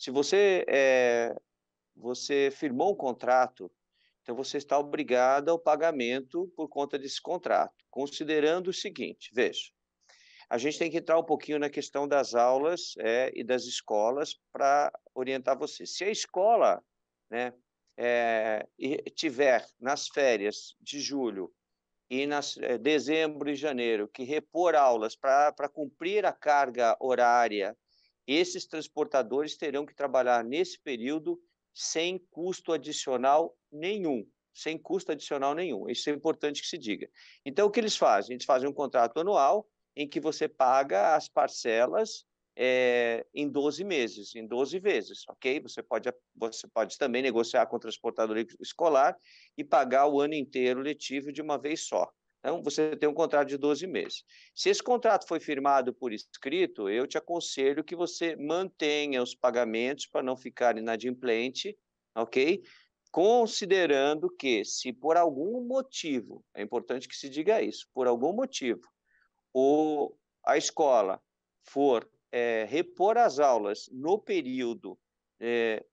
Se você, é, você firmou um contrato, então você está obrigado ao pagamento por conta desse contrato, considerando o seguinte, veja, a gente tem que entrar um pouquinho na questão das aulas é, e das escolas para orientar você. Se a escola né, é, tiver nas férias de julho e nas é, dezembro e janeiro que repor aulas para cumprir a carga horária esses transportadores terão que trabalhar nesse período sem custo adicional nenhum, sem custo adicional nenhum. Isso é importante que se diga. Então, o que eles fazem? Eles fazem um contrato anual em que você paga as parcelas é, em 12 meses, em 12 vezes, ok? Você pode, você pode também negociar com o transportador escolar e pagar o ano inteiro letivo de uma vez só. Então, você tem um contrato de 12 meses. Se esse contrato foi firmado por escrito, eu te aconselho que você mantenha os pagamentos para não ficar inadimplente, ok? Considerando que, se por algum motivo, é importante que se diga isso, por algum motivo, ou a escola for é, repor as aulas no período é,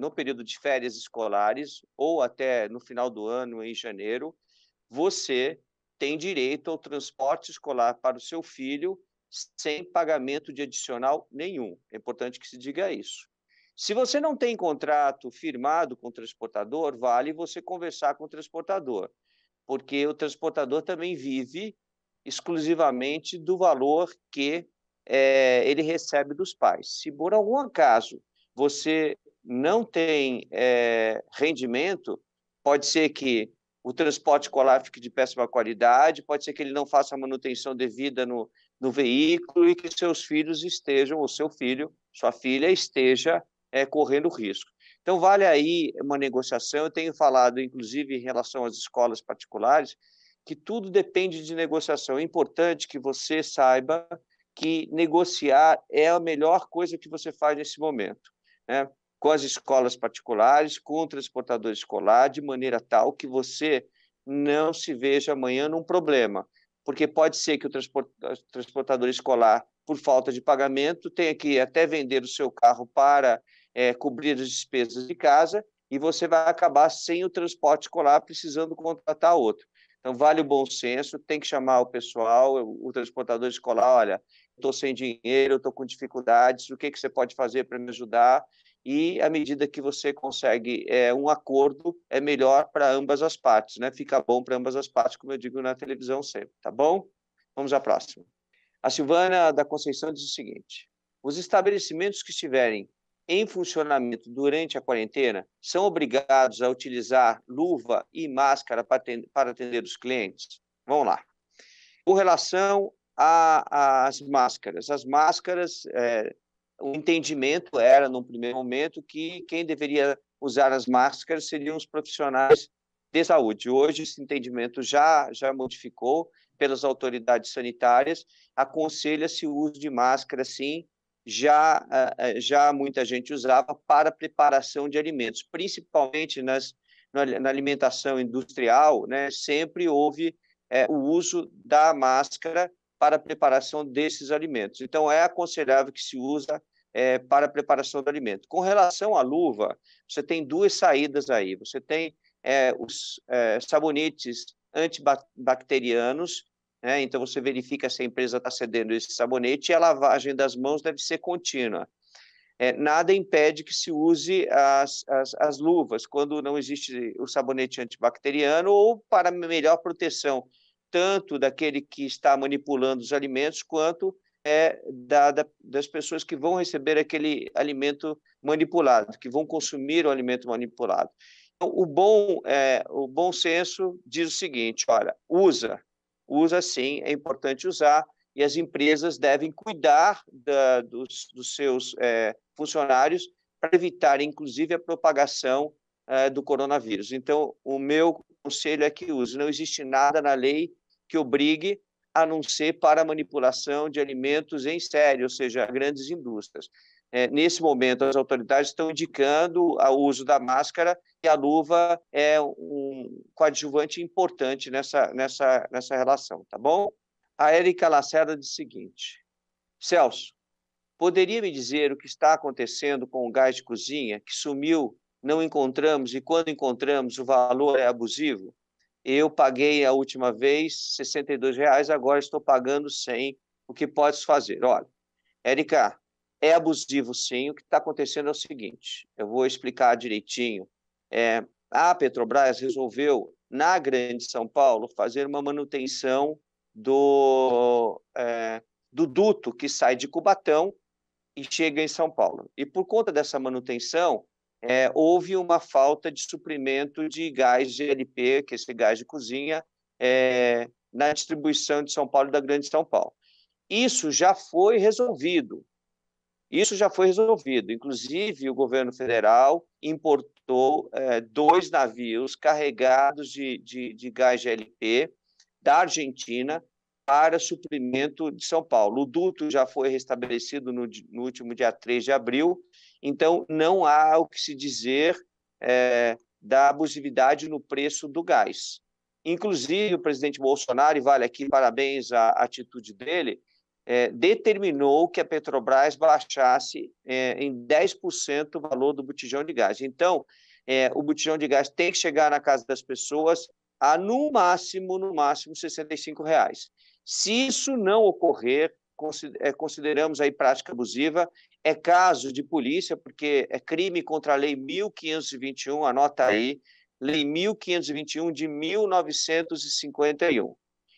no período de férias escolares ou até no final do ano, em janeiro, você tem direito ao transporte escolar para o seu filho sem pagamento de adicional nenhum. É importante que se diga isso. Se você não tem contrato firmado com o transportador, vale você conversar com o transportador, porque o transportador também vive exclusivamente do valor que é, ele recebe dos pais. Se por algum acaso você não tem é, rendimento, pode ser que o transporte escolar fique de péssima qualidade, pode ser que ele não faça a manutenção devida no, no veículo e que seus filhos estejam, ou seu filho, sua filha, esteja é, correndo risco. Então, vale aí uma negociação. Eu tenho falado, inclusive, em relação às escolas particulares, que tudo depende de negociação. É importante que você saiba que negociar é a melhor coisa que você faz nesse momento. Né? com as escolas particulares, com o transportador escolar, de maneira tal que você não se veja amanhã num problema, porque pode ser que o transportador escolar, por falta de pagamento, tenha que até vender o seu carro para é, cobrir as despesas de casa e você vai acabar sem o transporte escolar, precisando contratar outro. Então, vale o bom senso, tem que chamar o pessoal, o transportador escolar, olha, estou sem dinheiro, estou com dificuldades, o que, que você pode fazer para me ajudar? e à medida que você consegue é, um acordo, é melhor para ambas as partes, né? Fica bom para ambas as partes, como eu digo na televisão sempre, tá bom? Vamos à próxima. A Silvana da Conceição diz o seguinte: os estabelecimentos que estiverem em funcionamento durante a quarentena são obrigados a utilizar luva e máscara para atender, para atender os clientes? Vamos lá. Com relação às máscaras, as máscaras, é, o entendimento era, num primeiro momento, que quem deveria usar as máscaras seriam os profissionais de saúde. Hoje, esse entendimento já, já modificou pelas autoridades sanitárias. Aconselha-se o uso de máscara, sim. Já, ah, ah, já muita gente usava para preparação de alimentos, principalmente nas, na alimentação industrial, né, sempre houve é, o uso da máscara para a preparação desses alimentos. Então, é aconselhável que se usa é, para a preparação do alimento. Com relação à luva, você tem duas saídas aí. Você tem é, os é, sabonetes antibacterianos, né? então você verifica se a empresa está cedendo esse sabonete e a lavagem das mãos deve ser contínua. É, nada impede que se use as, as, as luvas quando não existe o sabonete antibacteriano ou para melhor proteção tanto daquele que está manipulando os alimentos quanto é da, da, das pessoas que vão receber aquele alimento manipulado, que vão consumir o alimento manipulado. Então, o bom, é, o bom senso diz o seguinte: olha, usa, usa sim, é importante usar, e as empresas devem cuidar da, dos, dos, seus é, funcionários para evitar, inclusive, a propagação é, do coronavírus. Então, o meu conselho é que use. Não existe nada na lei que obrigue a não ser para manipulação de alimentos em série, ou seja, grandes indústrias. É, nesse momento, as autoridades estão indicando o uso da máscara e a luva é um coadjuvante importante nessa, nessa, nessa relação, tá bom? A Érica Lacerda diz o seguinte: Celso, poderia me dizer o que está acontecendo com o gás de cozinha que sumiu, não encontramos e quando encontramos o valor é abusivo? Eu paguei a última vez 62 reais, agora estou pagando sem O que podes fazer? Olha, Érica, é abusivo sim. O que está acontecendo é o seguinte: eu vou explicar direitinho. É, a Petrobras resolveu, na Grande São Paulo, fazer uma manutenção do, é, do duto que sai de Cubatão e chega em São Paulo. E por conta dessa manutenção, é, houve uma falta de suprimento de gás GLP, que é esse gás de cozinha, é, na distribuição de São Paulo e da Grande São Paulo. Isso já foi resolvido. Isso já foi resolvido. Inclusive, o governo federal importou é, dois navios carregados de, de, de gás GLP da Argentina para suprimento de São Paulo. O duto já foi restabelecido no, no último dia 3 de abril então, não há o que se dizer é, da abusividade no preço do gás. Inclusive, o presidente Bolsonaro, e vale aqui parabéns à atitude dele, é, determinou que a Petrobras baixasse é, em 10% o valor do botijão de gás. Então, é, o botijão de gás tem que chegar na casa das pessoas a, no máximo, no máximo, R$ reais. Se isso não ocorrer, consideramos aí prática abusiva é caso de polícia, porque é crime contra a Lei 1521, anota aí, Lei 1521 de 1951.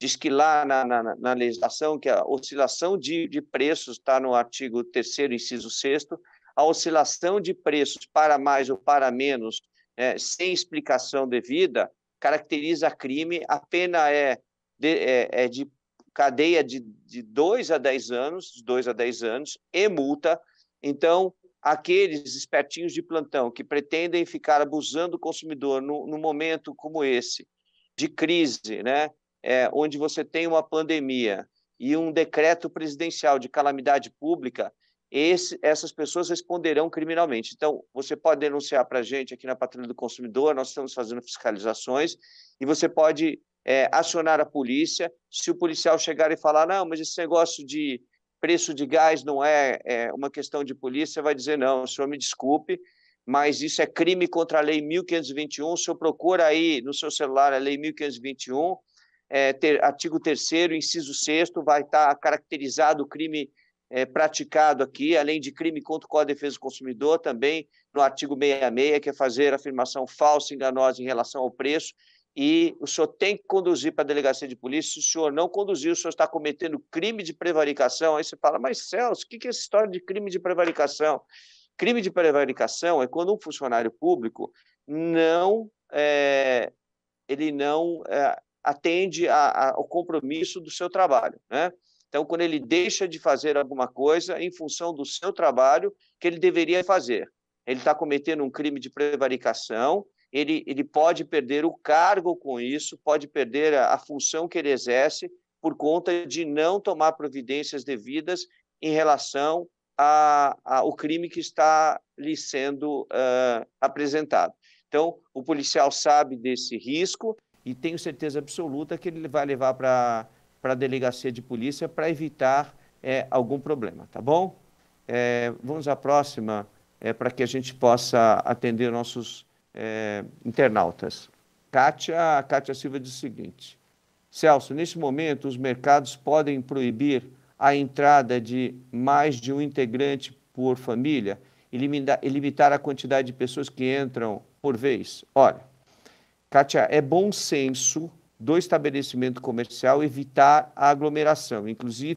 Diz que lá na, na, na legislação, que a oscilação de, de preços está no artigo 3, inciso 6, a oscilação de preços para mais ou para menos, é, sem explicação devida, caracteriza crime, a pena é de, é, é de cadeia de, de 2 a 10 anos, de 2 a 10 anos, e multa. Então, aqueles espertinhos de plantão que pretendem ficar abusando do consumidor no, no momento como esse, de crise, né? É, onde você tem uma pandemia e um decreto presidencial de calamidade pública, esse, essas pessoas responderão criminalmente. Então, você pode denunciar para a gente aqui na Patrulha do Consumidor, nós estamos fazendo fiscalizações, e você pode é, acionar a polícia. Se o policial chegar e falar, não, mas esse negócio de preço de gás não é, é uma questão de polícia, vai dizer, não, o senhor me desculpe, mas isso é crime contra a Lei 1521. O senhor procura aí no seu celular a Lei 1521, é, ter, artigo 3, inciso 6, vai estar tá caracterizado o crime é, praticado aqui, além de crime contra o Código de Defesa do Consumidor, também no artigo 66, que é fazer afirmação falsa, enganosa em relação ao preço e o senhor tem que conduzir para a delegacia de polícia. Se o senhor não conduzir, o senhor está cometendo crime de prevaricação. Aí você fala, mas Celso, o que é essa história de crime de prevaricação? Crime de prevaricação é quando um funcionário público não é, ele não é, atende a, a, ao compromisso do seu trabalho, né? Então, quando ele deixa de fazer alguma coisa em função do seu trabalho que ele deveria fazer, ele está cometendo um crime de prevaricação ele, ele pode perder o cargo com isso, pode perder a, a função que ele exerce por conta de não tomar providências devidas em relação ao crime que está lhe sendo uh, apresentado. Então, o policial sabe desse risco e tenho certeza absoluta que ele vai levar para a delegacia de polícia para evitar é, algum problema, tá bom? É, vamos à próxima, é, para que a gente possa atender nossos é, internautas. Kátia, Kátia Silva diz o seguinte: Celso, neste momento, os mercados podem proibir a entrada de mais de um integrante por família e limitar a quantidade de pessoas que entram por vez? Olha, Kátia, é bom senso do estabelecimento comercial evitar a aglomeração. Inclusive,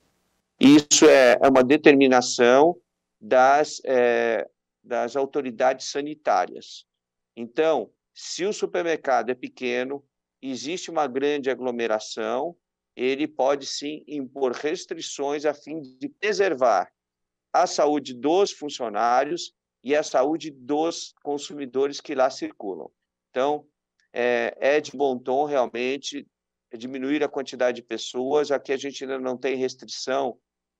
isso é, é uma determinação das, é, das autoridades sanitárias. Então, se o supermercado é pequeno, existe uma grande aglomeração, ele pode sim impor restrições a fim de preservar a saúde dos funcionários e a saúde dos consumidores que lá circulam. Então, é, é de bom tom realmente diminuir a quantidade de pessoas. Aqui a gente ainda não tem restrição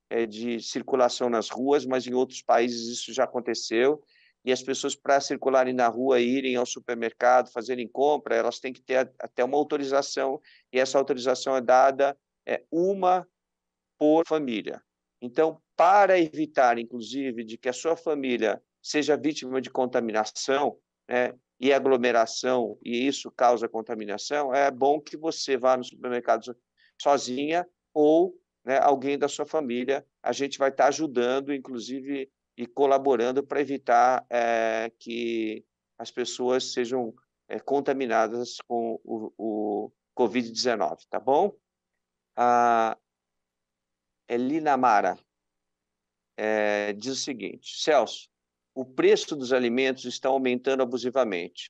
é, de circulação nas ruas, mas em outros países isso já aconteceu e as pessoas para circularem na rua, irem ao supermercado, fazerem compra, elas têm que ter até uma autorização e essa autorização é dada é, uma por família. Então, para evitar, inclusive, de que a sua família seja vítima de contaminação né, e aglomeração e isso causa contaminação, é bom que você vá no supermercado sozinha ou né, alguém da sua família. A gente vai estar ajudando, inclusive e colaborando para evitar é, que as pessoas sejam é, contaminadas com o, o Covid-19, tá bom? A Elina Mara é, diz o seguinte: Celso, o preço dos alimentos está aumentando abusivamente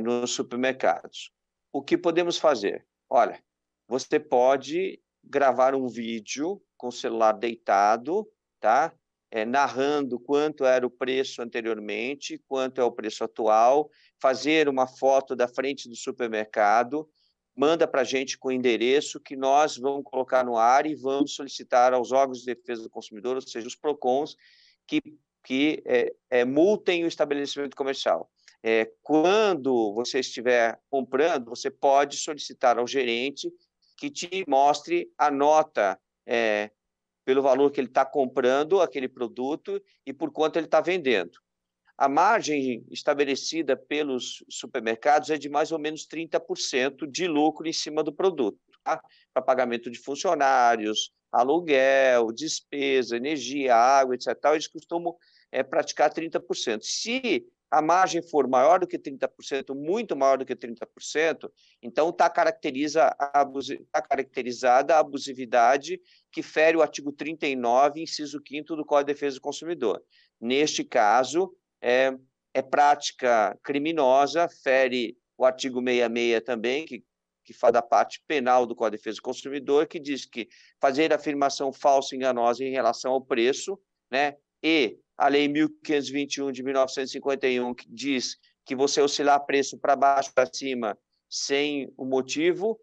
nos supermercados. O que podemos fazer? Olha, você pode gravar um vídeo com o celular deitado, tá? é, narrando quanto era o preço anteriormente, quanto é o preço atual, fazer uma foto da frente do supermercado, manda para a gente com o endereço que nós vamos colocar no ar e vamos solicitar aos órgãos de defesa do consumidor, ou seja, os PROCONs, que, que é, é, multem o estabelecimento comercial. É, quando você estiver comprando, você pode solicitar ao gerente que te mostre a nota é, pelo valor que ele está comprando aquele produto e por quanto ele está vendendo. A margem estabelecida pelos supermercados é de mais ou menos 30% de lucro em cima do produto, tá? para pagamento de funcionários, aluguel, despesa, energia, água, etc. Eles costumam é, praticar 30%. Se a margem for maior do que 30%, muito maior do que 30%, então está caracteriza tá caracterizada a abusividade que fere o artigo 39, inciso 5 do Código de Defesa do Consumidor. Neste caso, é, é prática criminosa, fere o artigo 66 também, que que faz da parte penal do Código de Defesa do Consumidor, que diz que fazer afirmação falsa e enganosa em relação ao preço, né, e a Lei 1521 de 1951, que diz que você oscilar preço para baixo para cima sem o motivo,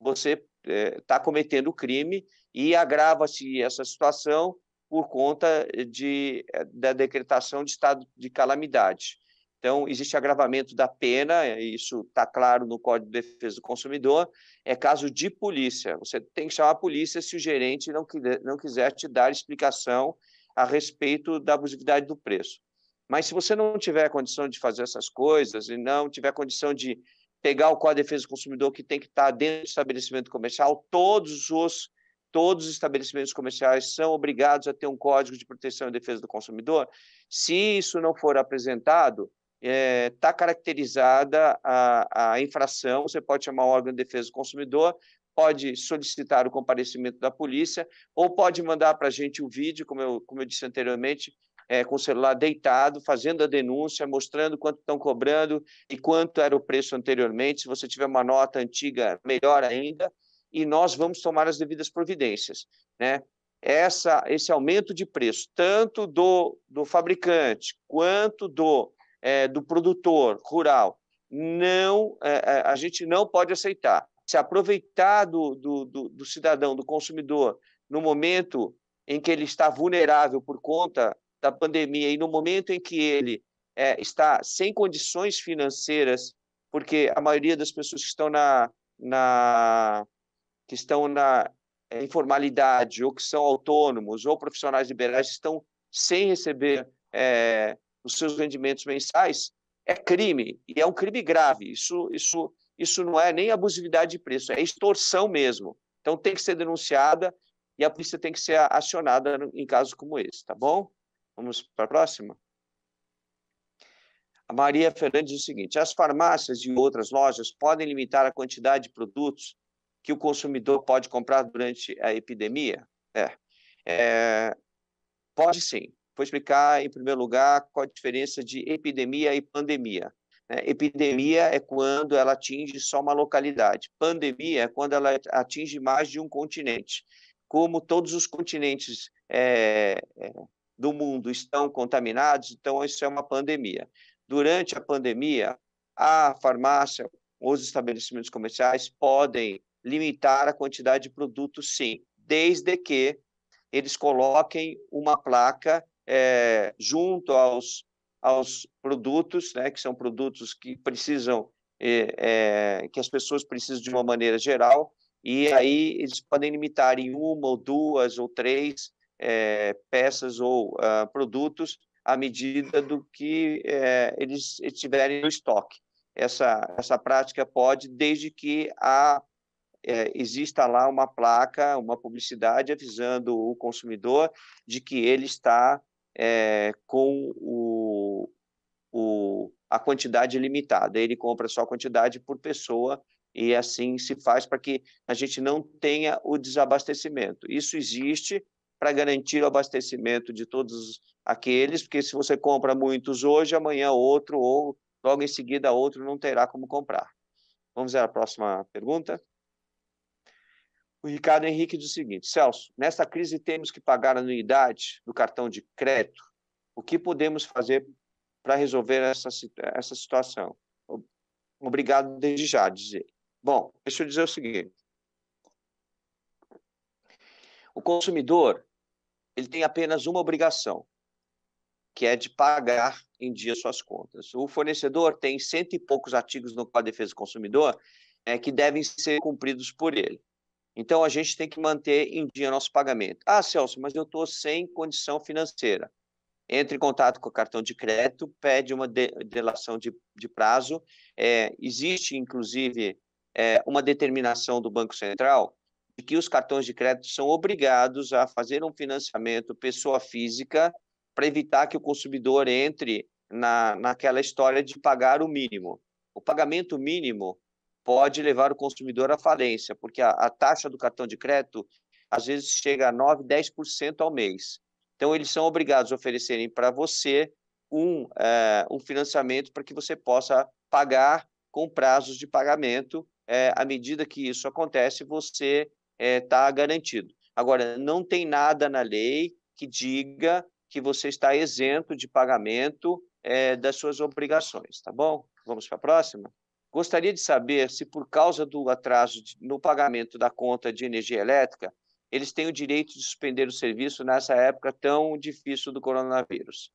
você está eh, é, cometendo crime e agrava-se essa situação por conta de, eh, da decretação de estado de calamidade. Então, existe agravamento da pena, eh, isso está claro no Código de Defesa do Consumidor, é caso de polícia. Você tem que chamar a polícia se o gerente não, não quiser te dar explicação a respeito da abusividade do preço. Mas se você não tiver condição de fazer essas coisas e não tiver condição de pegar o Código de Defesa do Consumidor que tem que estar dentro do estabelecimento comercial, todos os todos os estabelecimentos comerciais são obrigados a ter um código de proteção e defesa do consumidor. Se isso não for apresentado, está é, tá caracterizada a, a, infração, você pode chamar o órgão de defesa do consumidor, pode solicitar o comparecimento da polícia ou pode mandar para a gente o um vídeo, como eu, como eu disse anteriormente, é, com o celular deitado, fazendo a denúncia, mostrando quanto estão cobrando e quanto era o preço anteriormente. Se você tiver uma nota antiga, melhor ainda. E nós vamos tomar as devidas providências. Né? Essa, esse aumento de preço, tanto do, do fabricante quanto do, é, do produtor rural, não é, é a gente não pode aceitar se aproveitar do, do, do, do cidadão, do consumidor, no momento em que ele está vulnerável por conta da pandemia e no momento em que ele é, está sem condições financeiras, porque a maioria das pessoas que estão na, na que estão na é, informalidade ou que são autônomos ou profissionais liberais estão sem receber é, os seus rendimentos mensais é crime e é um crime grave. Isso, isso isso não é nem abusividade de preço, é extorsão mesmo. Então tem que ser denunciada e a polícia tem que ser acionada em casos como esse, tá bom? Vamos para a próxima. A Maria Fernandes diz o seguinte: as farmácias e outras lojas podem limitar a quantidade de produtos que o consumidor pode comprar durante a epidemia? É, é pode sim. Vou explicar, em primeiro lugar, qual a diferença de epidemia e pandemia. Né? Epidemia é quando ela atinge só uma localidade. Pandemia é quando ela atinge mais de um continente. Como todos os continentes é, é, do mundo estão contaminados, então isso é uma pandemia. Durante a pandemia, a farmácia, os estabelecimentos comerciais podem limitar a quantidade de produtos, sim, desde que eles coloquem uma placa é, junto aos aos produtos, né, que são produtos que precisam, é, é, que as pessoas precisam de uma maneira geral, e aí eles podem limitar em uma ou duas ou três é, peças ou uh, produtos à medida do que eles, eles tiverem no estoque. Essa, essa prática pode, desde que há é, exista lá uma placa, uma publicidade avisando o consumidor de que ele está é, com o o, a quantidade limitada. Ele compra só a quantidade por pessoa e assim se faz para que a gente não tenha o desabastecimento. Isso existe para garantir o abastecimento de todos aqueles, porque se você compra muitos hoje, amanhã outro ou logo em seguida outro não terá como comprar. Vamos à próxima pergunta. O Ricardo Henrique diz o seguinte: Celso, nesta crise temos que pagar a anuidade do cartão de crédito. O que podemos fazer para resolver essa, essa situação. Obrigado desde já, dizer. Bom, deixa eu dizer o seguinte. O consumidor ele tem apenas uma obrigação, que é de pagar em dia suas contas. O fornecedor tem cento e poucos artigos no Código de Defesa do Consumidor é, que devem ser cumpridos por ele. Então, a gente tem que manter em dia nosso pagamento. Ah, Celso, mas eu estou sem condição financeira entra em contato com o cartão de crédito, pede uma de, delação de, de prazo. É, existe, inclusive, é, uma determinação do Banco Central de que os cartões de crédito são obrigados a fazer um financiamento pessoa física para evitar que o consumidor entre na, naquela história de pagar o mínimo. O pagamento mínimo pode levar o consumidor à falência, porque a, a taxa do cartão de crédito às vezes chega a 9%, 10% ao mês. Então, eles são obrigados a oferecerem para você um, eh, um financiamento para que você possa pagar com prazos de pagamento. Eh, à medida que isso acontece, você está eh, garantido. Agora, não tem nada na lei que diga que você está isento de pagamento das suas obrigações, tá bom? Vamos para a próxima? Gostaria de saber se, por causa do atraso de, no pagamento da conta de energia elétrica, eles têm o direito de suspender o serviço nessa época tão difícil do coronavírus.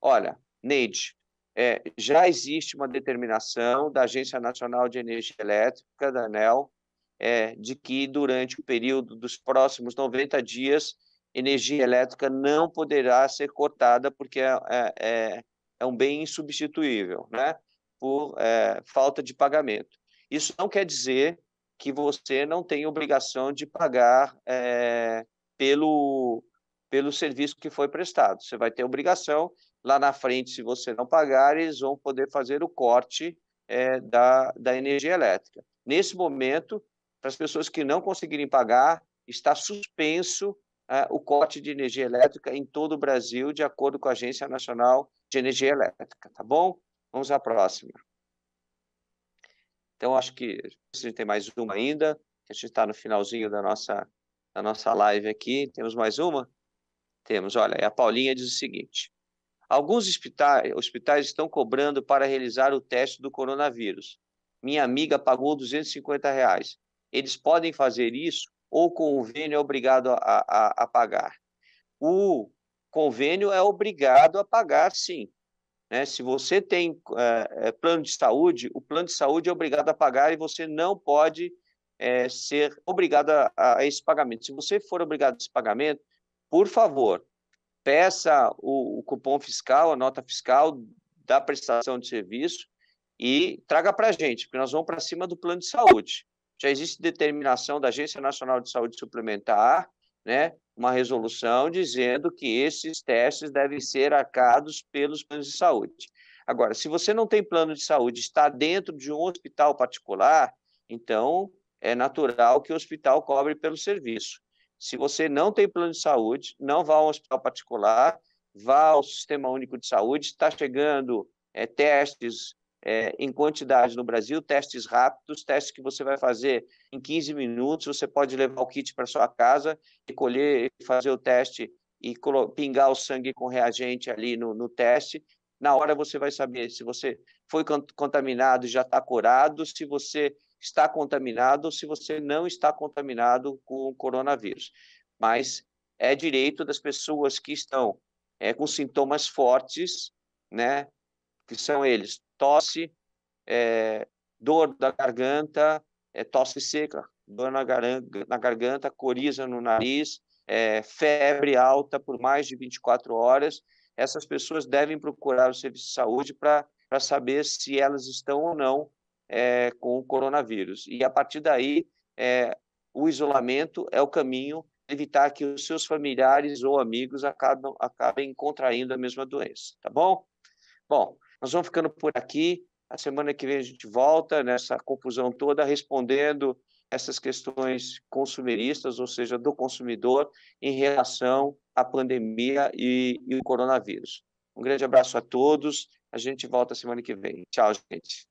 Olha, Neide, é, já existe uma determinação da Agência Nacional de Energia Elétrica, da ANEL, é, de que durante o período dos próximos 90 dias, energia elétrica não poderá ser cortada, porque é, é, é, é um bem insubstituível, né? por é, falta de pagamento. Isso não quer dizer que você não tem obrigação de pagar é, pelo, pelo serviço que foi prestado. Você vai ter obrigação, lá na frente, se você não pagar, eles vão poder fazer o corte é, da, da energia elétrica. Nesse momento, para as pessoas que não conseguirem pagar, está suspenso é, o corte de energia elétrica em todo o Brasil, de acordo com a Agência Nacional de Energia Elétrica, tá bom? Vamos à próxima. Então, acho que a gente tem mais uma ainda, a gente está no finalzinho da nossa, da nossa live aqui. Temos mais uma? Temos, olha, a Paulinha diz o seguinte: alguns hospitais, hospitais estão cobrando para realizar o teste do coronavírus. Minha amiga pagou 250 reais. Eles podem fazer isso ou o convênio é obrigado a, a, a pagar? O convênio é obrigado a pagar, sim. Né? Se você tem é, plano de saúde, o plano de saúde é obrigado a pagar e você não pode é, ser obrigado a, a, esse pagamento. Se você for obrigado a esse pagamento, por favor, peça o, o cupom fiscal, a nota fiscal da prestação de serviço e traga para a gente, porque nós vamos para cima do plano de saúde. Já existe determinação da Agência Nacional de Saúde Suplementar né, uma resolução dizendo que esses testes devem ser arcados pelos planos de saúde. Agora, se você não tem plano de saúde, está dentro de um hospital particular, então é natural que o hospital cobre pelo serviço. Se você não tem plano de saúde, não vá ao hospital particular, vá ao Sistema Único de Saúde, está chegando é, testes é, em quantidade no Brasil, testes rápidos, testes que você vai fazer em 15 minutos, você pode levar o kit para sua casa e colher, fazer o teste e pingar o sangue com reagente ali no, no teste. Na hora você vai saber se você foi contaminado e já está curado, se você está contaminado ou se você não está contaminado com o coronavírus. Mas é direito das pessoas que estão é, com sintomas fortes, né? Que são eles tosse, é, dor da garganta, é, tosse seca, dor na, garganta, na garganta coriza no nariz, é, febre alta por mais de 24 horas. Essas pessoas devem procurar o serviço de saúde para saber se elas estão ou não é, com o coronavírus. E a partir daí, é, o isolamento é o caminho evitar que os seus familiares ou amigos acabam, acabem contraindo a mesma doença, tá bom? Bom, nós vamos ficando por aqui. A semana que vem a gente volta nessa confusão toda, respondendo essas questões consumeristas, ou seja, do consumidor, em relação à pandemia e, e o coronavírus. Um grande abraço a todos. A gente volta semana que vem. Tchau, gente.